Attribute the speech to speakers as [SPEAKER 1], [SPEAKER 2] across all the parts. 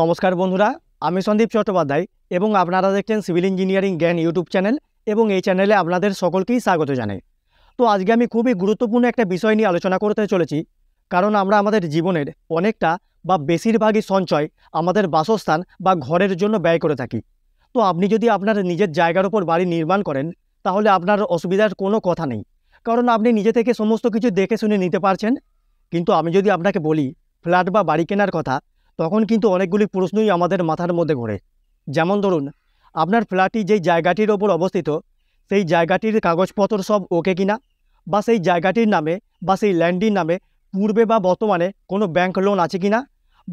[SPEAKER 1] নমস্কার বন্ধুরা আমি সন্দীপ চট্টোপাধ্যায় এবং আপনারা দেখছেন সিভিল ইঞ্জিনিয়ারিং জ্ঞান ইউটিউব চ্যানেল এবং এই চ্যানেলে আপনাদের সকলকেই স্বাগত জানাই তো আজকে আমি খুবই গুরুত্বপূর্ণ একটা বিষয় নিয়ে আলোচনা করতে চলেছি কারণ আমরা আমাদের জীবনের অনেকটা বা বেশিরভাগই সঞ্চয় আমাদের বাসস্থান বা ঘরের জন্য ব্যয় করে থাকি তো আপনি যদি আপনার নিজের জায়গার ওপর বাড়ি নির্মাণ করেন তাহলে আপনার অসুবিধার কোনো কথা নেই কারণ আপনি নিজে থেকে সমস্ত কিছু দেখে শুনে নিতে পারছেন কিন্তু আমি যদি আপনাকে বলি ফ্ল্যাট বা বাড়ি কেনার কথা তখন কিন্তু অনেকগুলি প্রশ্নই আমাদের মাথার মধ্যে ঘোরে যেমন ধরুন আপনার ফ্ল্যাটটি যেই জায়গাটির ওপর অবস্থিত সেই জায়গাটির কাগজপত্র সব ওকে কিনা বা সেই জায়গাটির নামে বা সেই ল্যান্ডটির নামে পূর্বে বা বর্তমানে কোনো ব্যাংক লোন আছে কিনা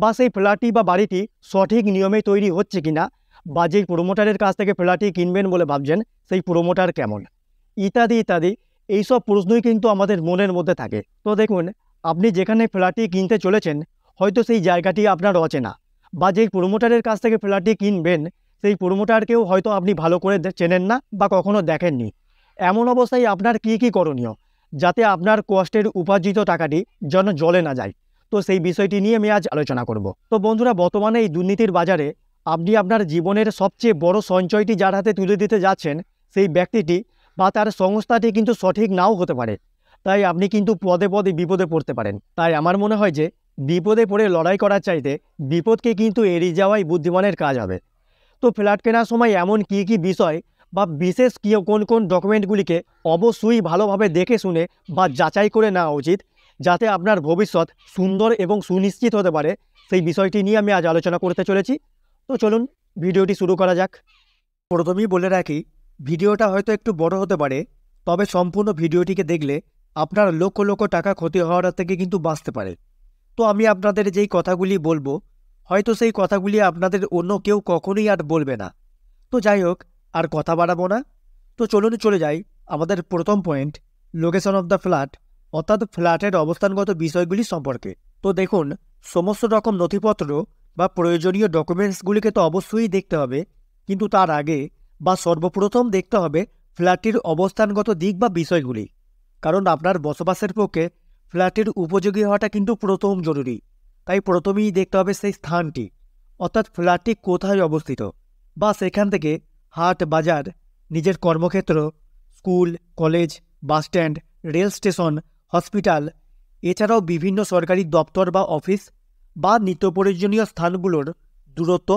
[SPEAKER 1] বা সেই ফ্ল্যাটটি বা বাড়িটি সঠিক নিয়মে তৈরি হচ্ছে কিনা বা যেই প্রোমোটারের কাছ থেকে ফ্ল্যাটটি কিনবেন বলে ভাবছেন সেই প্রোমোটার কেমন ইত্যাদি ইত্যাদি এইসব প্রশ্নই কিন্তু আমাদের মনের মধ্যে থাকে তো দেখুন আপনি যেখানে ফ্ল্যাটটি কিনতে চলেছেন হয়তো সেই জায়গাটি আপনার অচেনা বা যেই প্রোমোটারের কাছ থেকে ফ্ল্যাটটি কিনবেন সেই প্রোমোটারকেও হয়তো আপনি ভালো করে চেনেন না বা কখনও দেখেননি এমন অবস্থায় আপনার কি কি করণীয় যাতে আপনার কষ্টের উপার্জিত টাকাটি যেন জলে না যায় তো সেই বিষয়টি নিয়ে আমি আজ আলোচনা করব তো বন্ধুরা বর্তমানে এই দুর্নীতির বাজারে আপনি আপনার জীবনের সবচেয়ে বড় সঞ্চয়টি যার হাতে তুলে দিতে যাচ্ছেন সেই ব্যক্তিটি বা তার সংস্থাটি কিন্তু সঠিক নাও হতে পারে তাই আপনি কিন্তু পদে পদে বিপদে পড়তে পারেন তাই আমার মনে হয় যে বিপদে পড়ে লড়াই করার চাইতে বিপদকে কিন্তু এড়িয়ে যাওয়াই বুদ্ধিমানের কাজ হবে তো ফ্ল্যাট কেনার সময় এমন কি কি বিষয় বা বিশেষ কী কোন কোন ডকুমেন্টগুলিকে অবশ্যই ভালোভাবে দেখে শুনে বা যাচাই করে নেওয়া উচিত যাতে আপনার ভবিষ্যৎ সুন্দর এবং সুনিশ্চিত হতে পারে সেই বিষয়টি নিয়ে আমি আজ আলোচনা করতে চলেছি তো চলুন ভিডিওটি শুরু করা যাক প্রথমেই বলে রাখি ভিডিওটা হয়তো একটু বড় হতে পারে তবে সম্পূর্ণ ভিডিওটিকে দেখলে আপনার লক্ষ লক্ষ টাকা ক্ষতি হওয়ার থেকে কিন্তু বাঁচতে পারে তো আমি আপনাদের যেই কথাগুলি বলবো হয়তো সেই কথাগুলি আপনাদের অন্য কেউ কখনোই আর বলবে না তো যাই হোক আর কথা বাড়াবো না তো চলুন চলে যাই আমাদের প্রথম point location of the flat অর্থাৎ ফ্ল্যাটের অবস্থানগত বিষয়গুলি সম্পর্কে তো দেখুন সমস্ত রকম নথিপত্র বা প্রয়োজনীয় ডকুমেন্টসগুলিকে তো অবশ্যই দেখতে হবে কিন্তু তার আগে বা সর্বপ্রথম দেখতে হবে ফ্ল্যাটটির অবস্থানগত দিক বা বিষয়গুলি কারণ আপনার বসবাসের পক্ষে ফ্ল্যাটের উপযোগী হওয়াটা কিন্তু প্রথম জরুরি তাই প্রথমেই দেখতে হবে সেই স্থানটি অর্থাৎ ফ্ল্যাটটি কোথায় অবস্থিত বা সেখান থেকে হাট বাজার নিজের কর্মক্ষেত্র school college bus stand rail station hospital এছাড়াও বিভিন্ন সরকারি দপ্তর বা অফিস বা নিত্য প্রয়োজনীয় স্থানগুলোর দূরত্ব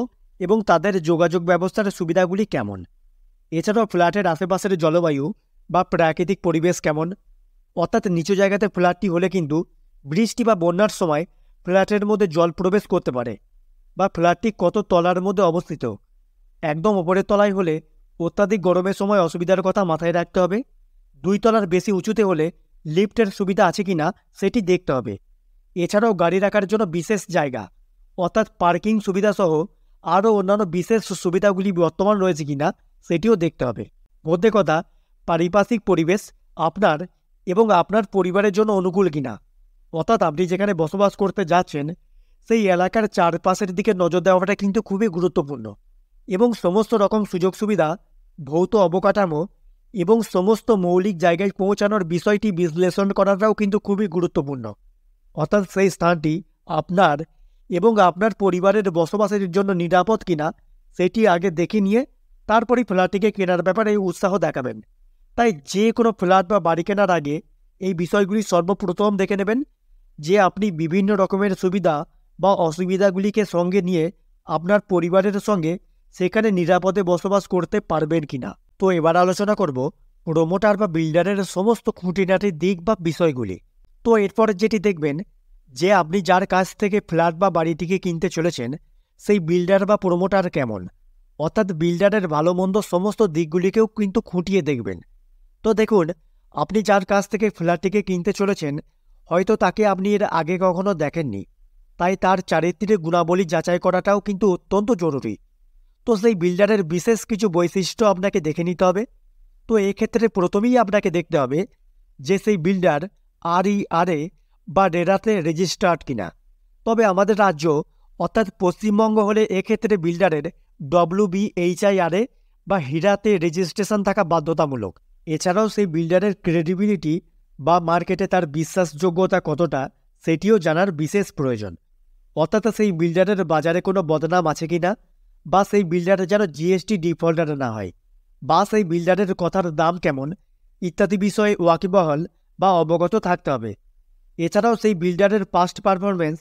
[SPEAKER 1] এবং তাদের যোগাযোগ ব্যবস্থার সুবিধাগুলি কেমন এছাড়াও ফ্ল্যাটের আশেপাশের জলবায়ু বা প্রাকৃতিক পরিবেশ কেমন অর্থাৎ নিচু জায়গাতে ফ্ল্যাটটি হলে কিন্তু বৃষ্টি বা বন্যার সময় ফ্ল্যাটের মধ্যে জল প্রবেশ করতে পারে বা ফ্ল্যাটটি কত তলার মধ্যে অবস্থিত একদম ওপরের তলায় হলে অত্যাধিক গরমের সময় অসুবিধার কথা মাথায় রাখতে হবে দুই তলার বেশি উঁচুতে হলে লিফ্টের সুবিধা আছে কি না সেটি দেখতে হবে এছাড়াও গাড়ি রাখার জন্য বিশেষ জায়গা অর্থাৎ পার্কিং সুবিধাসহ আরও অন্যান্য বিশেষ সুবিধাগুলি বর্তমান রয়েছে কিনা সেটিও দেখতে হবে মধ্যে কথা পারিপার্শ্বিক পরিবেশ আপনার এবং আপনার পরিবারের জন্য অনুকূল কিনা অর্থাৎ আপনি যেখানে বসবাস করতে যাচ্ছেন সেই এলাকার চারপাশের দিকে নজর দেওয়াটা কিন্তু খুবই গুরুত্বপূর্ণ এবং সমস্ত রকম সুযোগ সুবিধা ভৌত অবকাঠামো এবং সমস্ত মৌলিক জায়গায় পৌঁছানোর বিষয়টি বিশ্লেষণ করাটাও কিন্তু খুবই গুরুত্বপূর্ণ অর্থাৎ সেই স্থানটি আপনার এবং আপনার পরিবারের বসবাসের জন্য নিরাপদ কিনা সেটি আগে দেখে নিয়ে তারপরই ফ্ল্যাটটিকে কেনার ব্যাপারে উৎসাহ দেখাবেন তাই যে কোনো ফ্ল্যাট বা বাড়ি কেনার আগে এই বিষয়গুলি সর্বপ্রথম দেখে নেবেন যে আপনি বিভিন্ন রকমের সুবিধা বা অসুবিধাগুলিকে সঙ্গে নিয়ে আপনার পরিবারের সঙ্গে সেখানে নিরাপদে বসবাস করতে পারবেন কি না তো এবার আলোচনা করব প্রোমোটার বা বিল্ডারের সমস্ত খুঁটিনাটি দিক বা বিষয়গুলি তো এরপরে যেটি দেখবেন যে আপনি যার কাছ থেকে ফ্ল্যাট বা বাড়িটিকে কিনতে চলেছেন সেই বিল্ডার বা প্রোমোটার কেমন অর্থাৎ বিল্ডারের ভালো মন্দ সমস্ত দিকগুলিকেও কিন্তু খুঁটিয়ে দেখবেন তো দেখুন আপনি যার কাছ থেকে ফ্ল্যাটটিকে কিনতে চলেছেন হয়তো তাকে আপনি এর আগে কখনো দেখেননি তাই তার চারিত্রিক গুণাবলী যাচাই করাটাও কিন্তু অত্যন্ত জরুরি তো সেই বিল্ডারের বিশেষ কিছু বৈশিষ্ট্য আপনাকে দেখে নিতে হবে তো এক্ষেত্রে প্রথমেই আপনাকে দেখতে হবে যে সেই বিল্ডার আর এ বা রেরাতে রেজিস্টার্ড কিনা তবে আমাদের রাজ্য অর্থাৎ পশ্চিমবঙ্গ হলে এক্ষেত্রে বিল্ডারের ডব্লিউ বা হিরাতে রেজিস্ট্রেশন থাকা বাধ্যতামূলক এছাড়াও সেই বিল্ডারের ক্রেডিবিলিটি বা মার্কেটে তার বিশ্বাসযোগ্যতা কতটা সেটিও জানার বিশেষ প্রয়োজন অর্থাৎ সেই বিল্ডারের বাজারে কোনো বদনাম আছে কি না বা সেই বিল্ডারে যেন জিএসটি ডিফল্টার না হয় বা সেই বিল্ডারের কথার দাম কেমন ইত্যাদি বিষয়ে ওয়াকিবহল বা অবগত থাকতে হবে এছাড়াও সেই বিল্ডারের পাস্ট পারফরমেন্স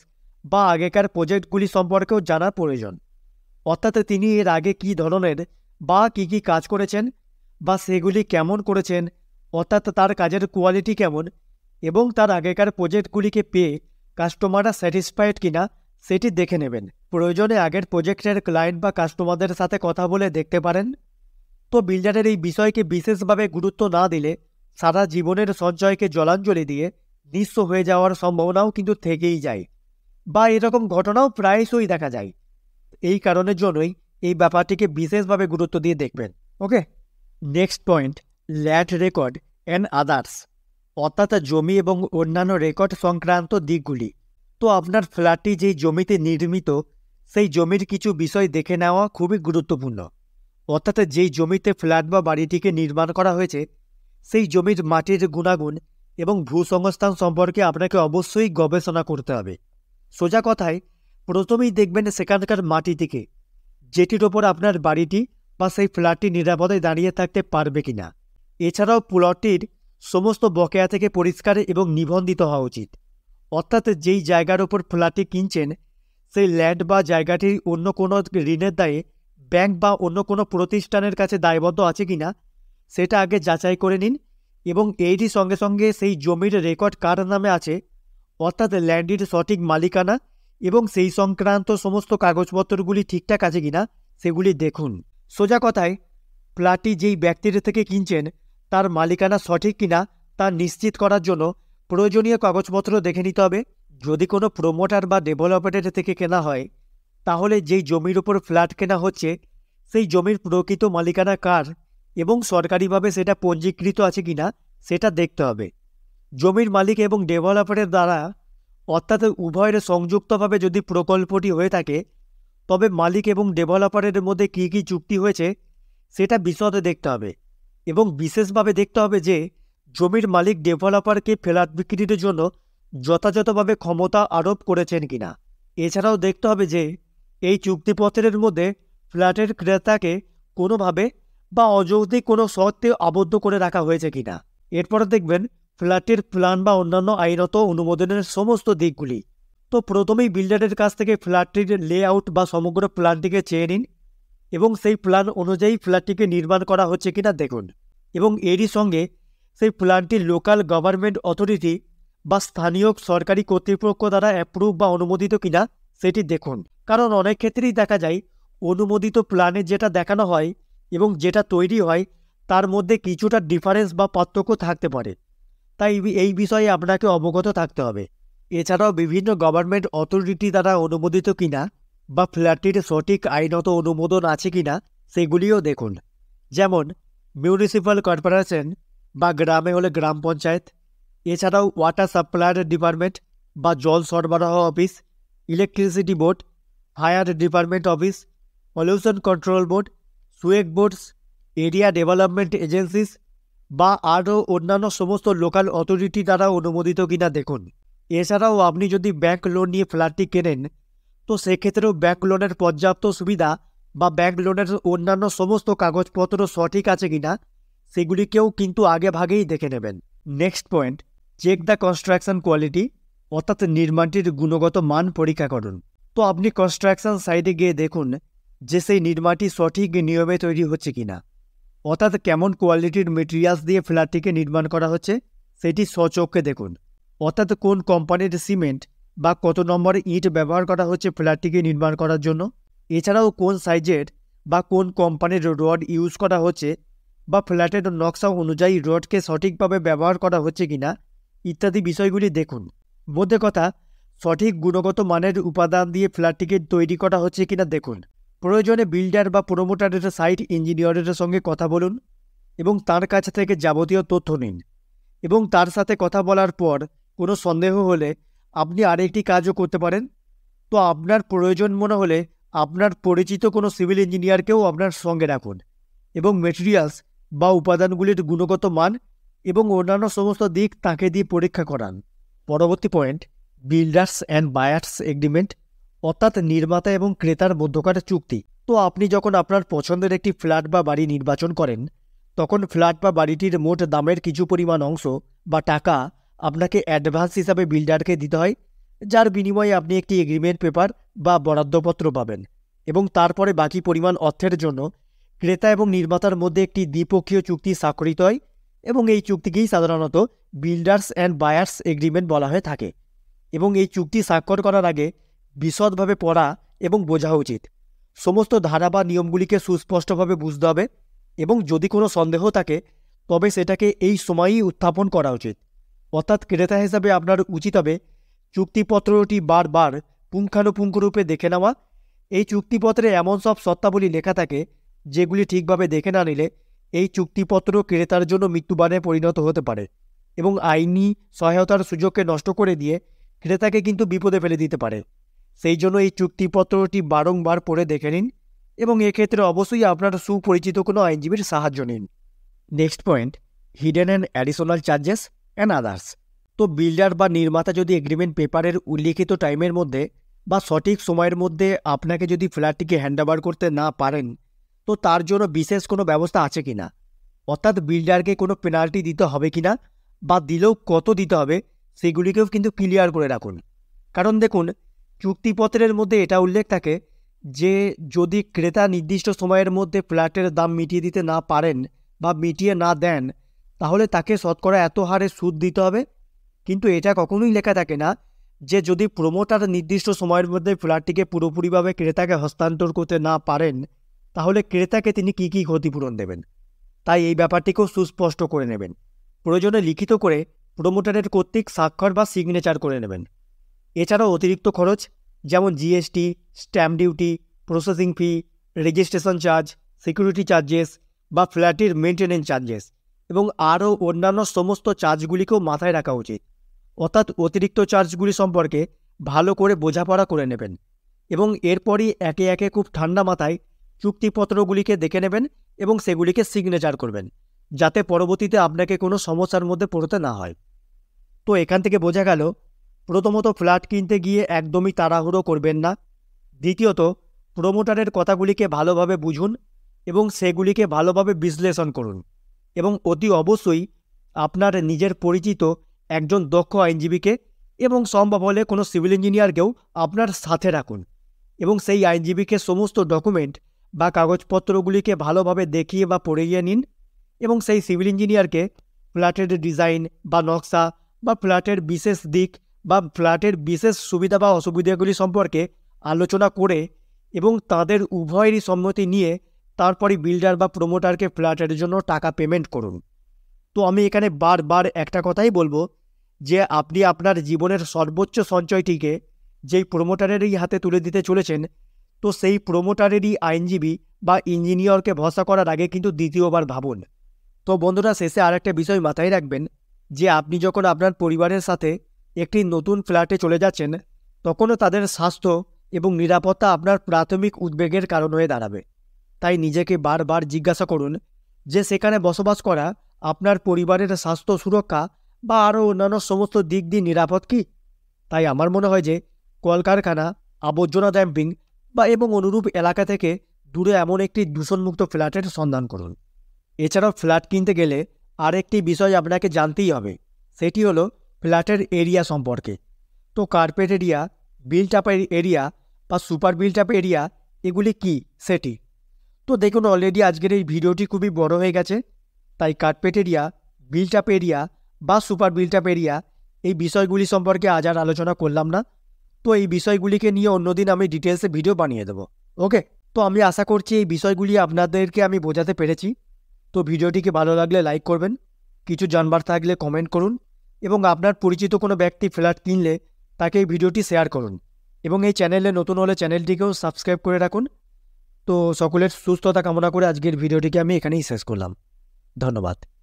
[SPEAKER 1] বা আগেকার প্রজেক্টগুলি সম্পর্কেও জানা প্রয়োজন অর্থাৎ তিনি এর আগে কি ধরনের বা কি কি কাজ করেছেন বা সেগুলি কেমন করেছেন অর্থাৎ তার কাজের কোয়ালিটি কেমন এবং তার আগেকার প্রজেক্টগুলিকে পেয়ে কাস্টমাররা স্যাটিসফাইড কিনা সেটি দেখে নেবেন প্রয়োজনে আগের প্রজেক্টের ক্লায়েন্ট বা কাস্টমারদের সাথে কথা বলে দেখতে পারেন তো বিল্ডারের এই বিষয়কে বিশেষভাবে গুরুত্ব না দিলে সারা জীবনের সঞ্চয়কে জলাঞ্জলি দিয়ে নিঃস্ব হয়ে যাওয়ার সম্ভাবনাও কিন্তু থেকেই যায় বা এরকম ঘটনাও প্রায়শই দেখা যায় এই কারণের জন্যই এই ব্যাপারটিকে বিশেষভাবে গুরুত্ব দিয়ে দেখবেন okay next point land record and others অর্থাৎ জমি এবং অন্যান্য রেকর্ড সংক্রান্ত দিকগুলি তো আপনার ফ্ল্যাটটি যেই জমিতে নির্মিত সেই জমির কিছু বিষয় দেখে নেওয়া খুবই গুরুত্বপূর্ণ অর্থাৎ যেই জমিতে ফ্ল্যাট বা বাড়িটিকে নির্মাণ করা হয়েছে সেই জমির মাটির গুণাগুণ এবং ভূসংস্থান সম্পর্কে আপনাকে অবশ্যই গবেষণা করতে হবে সোজা কথায় প্রথমেই দেখবেন সেখানকার মাটি থেকে যেটির ওপর আপনার বাড়িটি বা সেই ফ্ল্যাটটি নিরাপদে দাঁড়িয়ে থাকতে পারবে কিনা এছাড়াও প্লটটির সমস্ত বকেয়া থেকে পরিষ্কার এবং নিবন্ধিত হওয়া উচিত অর্থাৎ যেই জায়গার ওপর ফ্ল্যাটটি কিনছেন সেই ল্যান্ড বা জায়গাটির অন্য কোনো ঋণের দায়ে ব্যাংক বা অন্য কোনো প্রতিষ্ঠানের কাছে দায়বদ্ধ আছে কিনা সেটা আগে যাচাই করে নিন এবং এইটি সঙ্গে সঙ্গে সেই জমির রেকর্ড কার নামে আছে অর্থাৎ ল্যান্ডের সঠিক মালিকানা এবং সেই সংক্রান্ত সমস্ত কাগজপত্রগুলি ঠিকঠাক আছে কিনা সেগুলি দেখুন সোজা কথায় ফ্ল্যাটটি যেই ব্যক্তির থেকে কিনছেন তার মালিকানা সঠিক কিনা তা নিশ্চিত করার জন্য প্রয়োজনীয় কাগজপত্র দেখে নিতে হবে যদি কোনো প্রোমোটার বা ডেভেলপারের থেকে কেনা হয় তাহলে যেই জমির উপর ফ্ল্যাট কেনা হচ্ছে সেই জমির প্রকৃত মালিকানা কার এবং সরকারিভাবে সেটা পঞ্জীকৃত আছে কিনা সেটা দেখতে হবে জমির মালিক এবং ডেভেলপারের দ্বারা অর্থাৎ উভয়ের সংযুক্তভাবে যদি প্রকল্পটি হয়ে থাকে তবে মালিক এবং ডেভেলপারের মধ্যে কী কী চুক্তি হয়েছে সেটা বিশদে দেখতে হবে এবং বিশেষভাবে দেখতে হবে যে জমির মালিক ডেভেলপারকে ফেলাত বিক্রির জন্য যথাযথভাবে ক্ষমতা আরোপ করেছেন কিনা এছাড়াও দেখতে হবে যে এই চুক্তিপত্রের মধ্যে ফ্ল্যাটের ক্রেতাকে কোনোভাবে বা অযৌক্তিক কোনো শর্তে আবদ্ধ করে রাখা হয়েছে কিনা এরপরে দেখবেন ফ্ল্যাটের প্ল্যান বা অন্যান্য আইনত অনুমোদনের সমস্ত দিকগুলি তো প্রথমেই বিল্ডারের কাছ থেকে ফ্ল্যাটটির লেআউট বা সমগ্র প্ল্যানটিকে চেয়ে নিন এবং সেই প্ল্যান অনুযায়ী ফ্ল্যাটটিকে নির্মাণ করা হচ্ছে কিনা দেখুন এবং এরই সঙ্গে সেই প্ল্যানটি লোকাল গভর্নমেন্ট অথরিটি বা স্থানীয় সরকারি কর্তৃপক্ষ দ্বারা অ্যাপ্রুভ বা অনুমোদিত কিনা সেটি দেখুন কারণ অনেক ক্ষেত্রেই দেখা যায় অনুমোদিত প্ল্যানে যেটা দেখানো হয় এবং যেটা তৈরি হয় তার মধ্যে কিছুটা ডিফারেন্স বা পার্থক্য থাকতে পারে তাই এই বিষয়ে আপনাকে অবগত থাকতে হবে এছাড়াও বিভিন্ন গভর্নমেন্ট অথরিটি দ্বারা অনুমোদিত কিনা বা ফ্ল্যাটটির সঠিক আইনত অনুমোদন আছে কিনা সেগুলিও দেখুন যেমন মিউনিসিপ্যাল কর্পোরেশন বা গ্রামে হলে গ্রাম পঞ্চায়েত এছাড়াও ওয়াটার সাপ্লায়ার ডিপার্টমেন্ট বা জল সরবরাহ office electricity board fire department office pollution control board sewage boards area development agencies বা আরও অন্যান্য সমস্ত লোকাল অথরিটি দ্বারা অনুমোদিত কিনা দেখুন এছাড়াও আপনি যদি ব্যাংক লোন নিয়ে ফ্ল্যাটটি কেনেন তো সেক্ষেত্রেও ব্যাংক লোনের পর্যাপ্ত সুবিধা বা ব্যাংক লোনের অন্যান্য সমস্ত কাগজপত্র সঠিক আছে কিনা সেগুলিকেও কিন্তু আগে ভাগেই দেখে নেবেন next point check the construction quality অর্থাৎ নির্মাণটির গুণগত মান পরীক্ষা করুন তো আপনি কনস্ট্রাকশন সাইটে গিয়ে দেখুন যে সেই নির্মাণটি সঠিক নিয়মে তৈরি হচ্ছে কিনা অর্থাৎ কেমন কোয়ালিটির মেটেরিয়ালস দিয়ে ফ্ল্যাটটিকে নির্মাণ করা হচ্ছে সেটি স্বচক্ষে দেখুন অর্থাৎ কোন কোম্পানির সিমেন্ট বা কত নম্বরে ইট ব্যবহার করা হচ্ছে ফ্ল্যাটটিকে নির্মাণ করার জন্য এছাড়াও কোন সাইজের বা কোন কোম্পানির রড ইউজ করা হচ্ছে বা ফ্ল্যাটের নকশা অনুযায়ী রডকে সঠিকভাবে ব্যবহার করা হচ্ছে কিনা ইত্যাদি বিষয়গুলি দেখুন মধ্যে কথা সঠিক গুণগত মানের উপাদান দিয়ে ফ্ল্যাটটিকে তৈরি করা হচ্ছে কিনা দেখুন প্রয়োজনে বিল্ডার বা প্রোমোটারের সাইট ইঞ্জিনিয়ারের সঙ্গে কথা বলুন এবং তার কাছ থেকে যাবতীয় তথ্য নিন এবং তার সাথে কথা বলার পর কোনো সন্দেহ হলে আপনি আরেকটি কাজও করতে পারেন তো আপনার প্রয়োজন মনে হলে আপনার পরিচিত কোনো সিভিল ইঞ্জিনিয়ারকেও আপনার সঙ্গে রাখুন এবং মেটেরিয়ালস বা উপাদানগুলির গুণগত মান এবং অন্যান্য সমস্ত দিক তাকে দিয়ে পরীক্ষা করান পরবর্তী point builders and buyers agreement অর্থাৎ নির্মাতা এবং ক্রেতার মধ্যকার চুক্তি তো আপনি যখন আপনার পছন্দের একটি ফ্ল্যাট বা বাড়ি নির্বাচন করেন তখন ফ্ল্যাট বা বাড়িটির মোট দামের কিছু পরিমাণ অংশ বা টাকা আপনাকে অ্যাডভান্স হিসাবে বিল্ডারকে দিতে হয় যার বিনিময়ে আপনি একটি এগ্রিমেন্ট পেপার বা বরাদ্দপত্র পাবেন এবং তারপরে বাকি পরিমাণ অর্থের জন্য ক্রেতা এবং নির্মাতার মধ্যে একটি দ্বিপক্ষীয় চুক্তি স্বাক্ষরিত হয় এবং এই চুক্তিকেই সাধারণত বিল্ডার্স অ্যান্ড বায়ার্স এগ্রিমেন্ট বলা হয়ে থাকে এবং এই চুক্তি স্বাক্ষর করার আগে বিশদভাবে পড়া এবং বোঝা উচিত সমস্ত ধারা বা নিয়মগুলিকে সুস্পষ্টভাবে বুঝতে হবে এবং যদি কোনো সন্দেহ থাকে তবে সেটাকে এই সময়েই উত্থাপন করা উচিত অর্থাৎ ক্রেতা হিসাবে আপনার উচিত হবে চুক্তিপত্রটি বারবার পুঙ্খানুপুঙ্খরূপে দেখে নেওয়া এই চুক্তিপত্রে এমন সব সত্তাবলী লেখা থাকে যেগুলি ঠিকভাবে দেখে না নিলে এই চুক্তিপত্র ক্রেতার জন্য মৃত্যুবাণে পরিণত হতে পারে এবং আইনি সহায়তার সুযোগকে নষ্ট করে দিয়ে ক্রেতাকে কিন্তু বিপদে ফেলে দিতে পারে সেই জন্য এই চুক্তিপত্রটি বারংবার পড়ে দেখে নিন এবং এক্ষেত্রে অবশ্যই আপনার সুপরিচিত কোনো আইনজীবীর সাহায্য নিন next point hidden and additional charges and others তো বিল্ডার বা নির্মাতা যদি এগ্রিমেন্ট পেপারের উল্লিখিত টাইমের মধ্যে বা সঠিক সময়ের মধ্যে আপনাকে যদি ফ্ল্যাটটিকে হ্যান্ডওভার করতে না পারেন তো তার জন্য বিশেষ কোনো ব্যবস্থা আছে কি না অর্থাৎ বিল্ডারকে কোনো পেনাল্টি দিতে হবে কি না বা দিলেও কত দিতে হবে সেগুলিকেও কিন্তু ক্লিয়ার করে রাখুন কারণ দেখুন চুক্তিপত্রের মধ্যে এটা উল্লেখ থাকে যে যদি ক্রেতা নির্দিষ্ট সময়ের মধ্যে ফ্ল্যাটের দাম মিটিয়ে দিতে না পারেন বা মিটিয়ে না দেন তাহলে তাকে শতকরা এত হারে সুদ দিতে হবে কিন্তু এটা কখনোই লেখা থাকে না যে যদি প্রমোটার নির্দিষ্ট সময়ের মধ্যে ফ্ল্যাটটিকে পুরোপুরিভাবে ক্রেতাকে হস্তান্তর করতে না পারেন তাহলে ক্রেতাকে তিনি কি কি ক্ষতিপূরণ দেবেন তাই এই ব্যাপারটিকেও সুস্পষ্ট করে নেবেন প্রয়োজনে লিখিত করে প্রমোটারের কর্তৃক স্বাক্ষর বা সিগনেচার করে নেবেন এছাড়াও অতিরিক্ত খরচ যেমন GST stamp duty processing fee registration charge security charges বা ফ্ল্যাটের মেনটেন্যান্স চার্জেস এবং আরও অন্যান্য সমস্ত চার্জগুলিকেও মাথায় রাখা উচিত অর্থাৎ অতিরিক্ত চার্জগুলি সম্পর্কে ভালো করে বোঝাপড়া করে নেবেন এবং এরপরই একে একে খুব ঠান্ডা মাথায় চুক্তিপত্রগুলিকে দেখে নেবেন এবং সেগুলিকে সিগনেচার করবেন যাতে পরবর্তীতে আপনাকে কোনো সমস্যার মধ্যে পড়তে না হয় তো এখান থেকে বোঝা গেল প্রথমত ফ্ল্যাট কিনতে গিয়ে একদমই তাড়াহুড়ো করবেন না দ্বিতীয়ত প্রোমোটারের কথাগুলিকে ভালোভাবে বুঝুন এবং সেগুলিকে ভালোভাবে বিশ্লেষণ করুন এবং অতি অবশ্যই আপনার নিজের পরিচিত একজন দক্ষ আইনজীবীকে এবং সম্ভব হলে কোনো সিভিল ইঞ্জিনিয়ারকেও আপনার সাথে রাখুন এবং সেই আইনজীবীকে সমস্ত ডকুমেন্ট বা কাগজপত্রগুলিকে ভালোভাবে দেখিয়ে বা পড়িয়ে নিন এবং সেই সিভিল ইঞ্জিনিয়ারকে ফ্ল্যাটের ডিজাইন বা নকশা বা ফ্ল্যাটের বিশেষ দিক বা ফ্ল্যাটের বিশেষ সুবিধা বা অসুবিধাগুলি সম্পর্কে আলোচনা করে এবং তাদের উভয়েরই সম্মতি নিয়ে তারপরে বিল্ডার বা প্রোমোটারকে ফ্ল্যাটের জন্য টাকা পেমেন্ট করুন তো আমি এখানে বারবার একটা কথাই বলবো যে আপনি আপনার জীবনের সর্বোচ্চ সঞ্চয়টিকে যেই প্রোমোটারেরই হাতে তুলে দিতে চলেছেন তো সেই প্রোমোটারেরই আইনজীবী বা ইঞ্জিনিয়রকে ভরসা করার আগে কিন্তু দ্বিতীয়বার ভাবুন তো বন্ধুরা শেষে আর একটা বিষয় মাথায় রাখবেন যে আপনি যখন আপনার পরিবারের সাথে একটি নতুন ফ্ল্যাটে চলে যাচ্ছেন তখনও তাদের স্বাস্থ্য এবং নিরাপত্তা আপনার প্রাথমিক উদ্বেগের কারণ হয়ে দাঁড়াবে তাই নিজেকে বারবার জিজ্ঞাসা করুন যে সেখানে বসবাস করা আপনার পরিবারের স্বাস্থ্য সুরক্ষা বা আরও অন্যান্য সমস্ত দিক দিয়ে নিরাপদ কি তাই আমার মনে হয় যে কলকারখানা আবর্জনা ড্যাম্পিং বা এবং অনুরূপ এলাকা থেকে দূরে এমন একটি দূষণমুক্ত ফ্ল্যাটের সন্ধান করুন এছাড়াও ফ্ল্যাট কিনতে গেলে আরেকটি বিষয় আপনাকে জানতেই হবে সেটি হলো ফ্ল্যাটের এরিয়া সম্পর্কে তো carpet area built up area বা সুপার বিল্ট আপ এরিয়া এগুলি কি সেটি তো দেখুন অলরেডি আজকের এই ভিডিওটি খুবই বড় হয়ে গেছে তাই কার্পেট এরিয়া বিল্টাপ এরিয়া বা সুপার বিল্টাপ এরিয়া এই বিষয়গুলি সম্পর্কে আজ আর আলোচনা করলাম না তো এই বিষয়গুলিকে নিয়ে অন্যদিন আমি ডিটেলসে ভিডিও বানিয়ে দেবো ওকে তো আমি আশা করছি এই বিষয়গুলি আপনাদেরকে আমি বোঝাতে পেরেছি তো ভিডিওটিকে ভালো লাগলে লাইক করবেন কিছু জানবার থাকলে কমেন্ট করুন এবং আপনার পরিচিত কোনো ব্যক্তি ফ্ল্যাট কিনলে তাকে এই ভিডিওটি শেয়ার করুন এবং এই চ্যানেলে নতুন হলে চ্যানেলটিকেও সাবস্ক্রাইব করে রাখুন তো সকলের সুস্থতা কামনা করে আজকের ভিডিওটিকে আমি এখানেই শেষ করলাম ধন্যবাদ